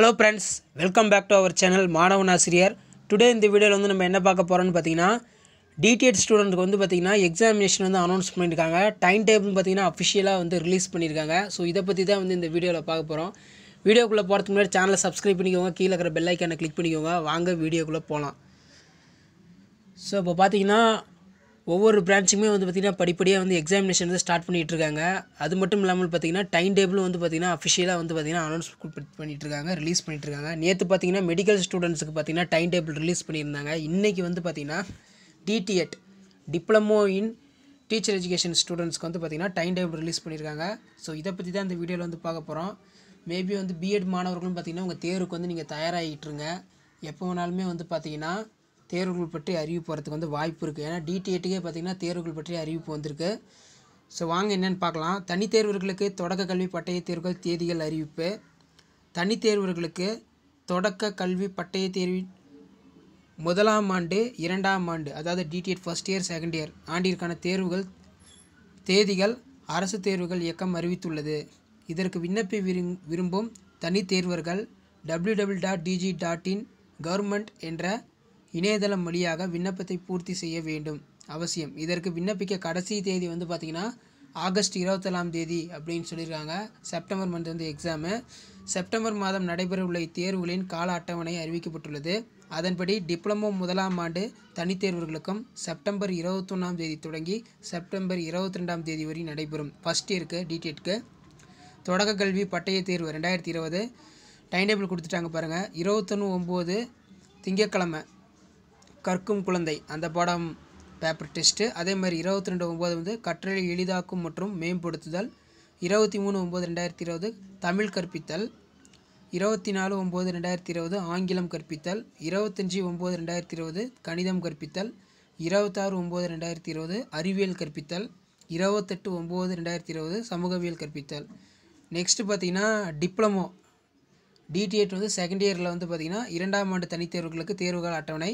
hello friends welcome back to our channel மாணவன் ஆசிரியர் today இந்த வீடியோவில் வந்து நம்ம என்ன பார்க்க போகிறோன்னு பார்த்தீங்கன்னா டிடிஎட் ஸ்டூடெண்ட்டுக்கு வந்து பார்த்திங்கன்னா எக்ஸாமினேஷன் வந்து அனௌன்ஸ் பண்ணியிருக்காங்க டைம் டேபிள்னு பார்த்திங்கன்னா அஃபிஷியலாக வந்து ரிலீஸ் பண்ணியிருக்காங்க ஸோ இதை பற்றி தான் வந்து இந்த வீடியோவில் பார்க்க போகிறோம் வீடியோக்குள்ளே போகிறதுக்கு முன்னாடி சேனலை சப்ஸ்கிரைப் பண்ணிக்கோங்க கீழே இருக்கிற பெல்லைக்கானை கிளிக் பண்ணிக்கோங்க வாங்க வீடியோக்குள்ளே போகலாம் ஸோ இப்போ பார்த்தீங்கன்னா ஒவ்வொரு பிரான்ச்சுமே வந்து பார்த்திங்கன்னா படிப்படியாக வந்து எக்ஸாமினேஷன் வந்து ஸ்டார்ட் பண்ணிகிட்ருக்காங்க அது மட்டும் இல்லாமல் பார்த்திங்கன்னா டைம் டேபிளும் வந்து பார்த்திங்கன்னா அஃபிஷியலாக வந்து பார்த்திங்கன்னா அனௌன்ஸ் இருக்காங்க ரிலீஸ் இருக்காங்க நேற்று பார்த்திங்கன்னா மெடிக்கல் ஸ்டூடெண்ட்ஸுக்கு பார்த்திங்கன்னா டைம் டேபிள் ரிலீஸ் பண்ணியிருந்தாங்க இன்றைக்கி வந்து பார்த்திங்கன்னா DTEd diploma in teacher education ஸ்டூடெண்ட்ஸ்க்கு வந்து பார்த்திங்கன்னா டைம் டேபிள் ரிலீஸ் பண்ணியிருக்காங்க ஸோ இதை பற்றி தான் இந்த வீடியோவில் வந்து பார்க்க போகிறோம் மேபி வந்து பிஎட் மாணவர்களும் பார்த்திங்கன்னா உங்கள் தேர்வுக்கு வந்து நீங்கள் தயாராகிட்டுருங்க எப்போ வேணாலுமே வந்து பார்த்திங்கன்னா தேர்வுகள் பற்றி அறிவிப்பு வரதுக்கு வந்து வாய்ப்பு இருக்குது ஏன்னா டிடிஎட்டுக்கே e பார்த்திங்கன்னா தேர்வுகள் பற்றி அறிவிப்பு வந்திருக்கு ஸோ வாங்க என்னென்னு பார்க்கலாம் தனித்தேர்வர்களுக்கு தொடக்க கல்வி பட்டய தேர்வுகள் தேதிகள் அறிவிப்பு தனித்தேர்வர்களுக்கு தொடக்க கல்வி பட்டய தேர்வு முதலாம் ஆண்டு இரண்டாம் ஆண்டு அதாவது DTEd first year second year ஆண்டிற்கான தேர்வுகள் தேதிகள் அரசு தேர்வுகள் இயக்கம் அறிவித்துள்ளது இதற்கு விண்ணப்பி விரும் விரும்பும் தனித்தேர்வர்கள் W W dot DG dot in government என்ற இணையதளம் வழியாக விண்ணப்பத்தை பூர்த்தி செய்ய வேண்டும் அவசியம் இதற்கு விண்ணப்பிக்க கடைசி தேதி வந்து பார்த்திங்கன்னா ஆகஸ்ட் இருபத்தலாம் தேதி அப்படின்னு சொல்லியிருக்காங்க செப்டம்பர் மந்த் வந்து எக்ஸாமு செப்டம்பர் மாதம் நடைபெறவுள்ள இத்தேர்வுகளின் கால அட்டவணை அறிவிக்கப்பட்டுள்ளது அதன்படி டிப்ளமோ முதலாம் ஆண்டு தனித்தேர்வுகளுக்கும் செப்டம்பர் இருபத்தொன்னாம் தேதி தொடங்கி செப்டம்பர் இருபத்தி ரெண்டாம் தேதி வரை நடைபெறும் ஃபஸ்ட் இயருக்கு டிடெட்க்கு தொடக்க கல்வி பட்டய தேர்வு ரெண்டாயிரத்தி இருபது டைம் டேபிள் கொடுத்துட்டாங்க பாருங்கள் இருபத்தொன்று ஒம்பது திங்கக்கிழமை கற்கும் குழந்தை அந்த பாடம் பேப்பர் டெஸ்ட்டு அதே மாதிரி இருபத்தி ரெண்டு ஒம்பது வந்து கற்றலை எளிதாக்கும் மற்றும் மேம்படுத்துதல் இருபத்தி மூணு ஒம்பது ரெண்டாயிரத்தி இருபது தமிழ் கற்பித்தல் இருபத்தி நாலு ஒம்பது ரெண்டாயிரத்தி இருபது ஆங்கிலம் கற்பித்தல் இருபத்தஞ்சி ஒம்பது ரெண்டாயிரத்தி இருபது கணிதம் கற்பித்தல் இருபத்தாறு ஒம்பது ரெண்டாயிரத்தி இருபது அறிவியல் கற்பித்தல் இருபத்தெட்டு ஒம்பது ரெண்டாயிரத்தி இருபது சமூகவியல் கற்பித்தல் நெக்ஸ்ட்டு பார்த்திங்கன்னா டிப்ளமோ டிடிஎட் e வந்து செகண்ட் இயரில் வந்து பார்த்திங்கன்னா இரண்டாம் ஆண்டு தனித்தேர்வுகளுக்கு தேர்வுகள் அட்டவணை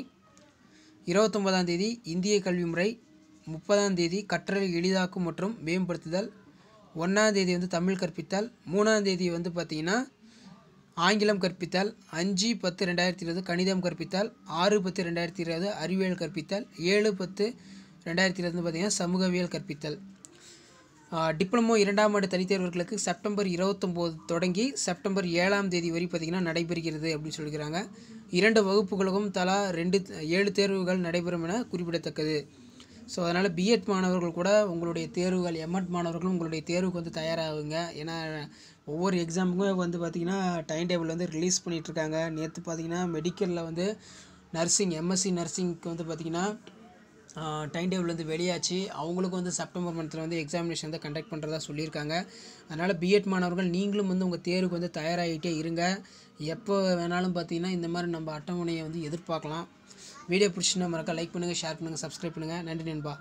இருபத்தொன்பதாம் தேதி இந்திய கல்வி முறை முப்பதாம் தேதி கற்றலை எளிதாக்கும் மற்றும் மேம்படுத்துதல் ஒன்றாம் தேதி வந்து தமிழ் கற்பித்தல் மூணாம் தேதி வந்து பார்த்திங்கன்னா ஆங்கிலம் கற்பித்தல் அஞ்சு பத்து ரெண்டாயிரத்தி இருபது கணிதம் கற்பித்தல் ஆறு பத்து ரெண்டாயிரத்தி இருபது அறிவியல் கற்பித்தல் ஏழு பத்து ரெண்டாயிரத்தி இருபது பார்த்திங்கன்னா சமூகவியல் கற்பித்தல் டிப்ளமோ இரண்டாம் ஆண்டு தனித்தேர்வர்களுக்கு செப்டம்பர் இருபத்தொம்போது தொடங்கி செப்டம்பர் ஏழாம் தேதி வரை பார்த்திங்கன்னா நடைபெறுகிறது அப்படின்னு சொல்கிறாங்க இரண்டு வகுப்புகளுக்கும் தலா ரெண்டு ஏழு தேர்வுகள் நடைபெறும் என குறிப்பிடத்தக்கது ஸோ அதனால் பிஎட் மாணவர்கள் கூட உங்களுடைய தேர்வுகள் எம்எட் மாணவர்களும் உங்களுடைய தேர்வுக்கு வந்து தயாராகுங்க ஏன்னா ஒவ்வொரு எக்ஸாமுக்கும் வந்து பார்த்திங்கன்னா டைம் டேபிள் வந்து ரிலீஸ் பண்ணிகிட்ருக்காங்க நேற்று பார்த்திங்கன்னா மெடிக்கலில் வந்து நர்சிங் எம்எஸ்சி நர்சிங்க்கு வந்து பார்த்திங்கன்னா டைம் டேபிள் வந்து வெளியாச்சு அவங்களுக்கும் வந்து செப்டம்பர் மந்தில் வந்து எக்ஸாமினேஷன் வந்து கண்டக்ட் பண்ணுறதா சொல்லியிருக்காங்க அதனால் பிஎட் மாணவர்கள் நீங்களும் வந்து உங்கள் தேர்வுக்கு வந்து தயாராகிட்டே இருங்க எப்போ வேணாலும் பார்த்தீங்கன்னா இந்த மாதிரி நம்ம அட்டவணையை வந்து எதிர்பார்க்கலாம் வீடியோ பிடிச்சின்னா மறக்க லைக் பண்ணுங்கள் ஷேர் பண்ணுங்கள் சப்ஸ்கிரைப் பண்ணுங்கள் நன்றி நண்பா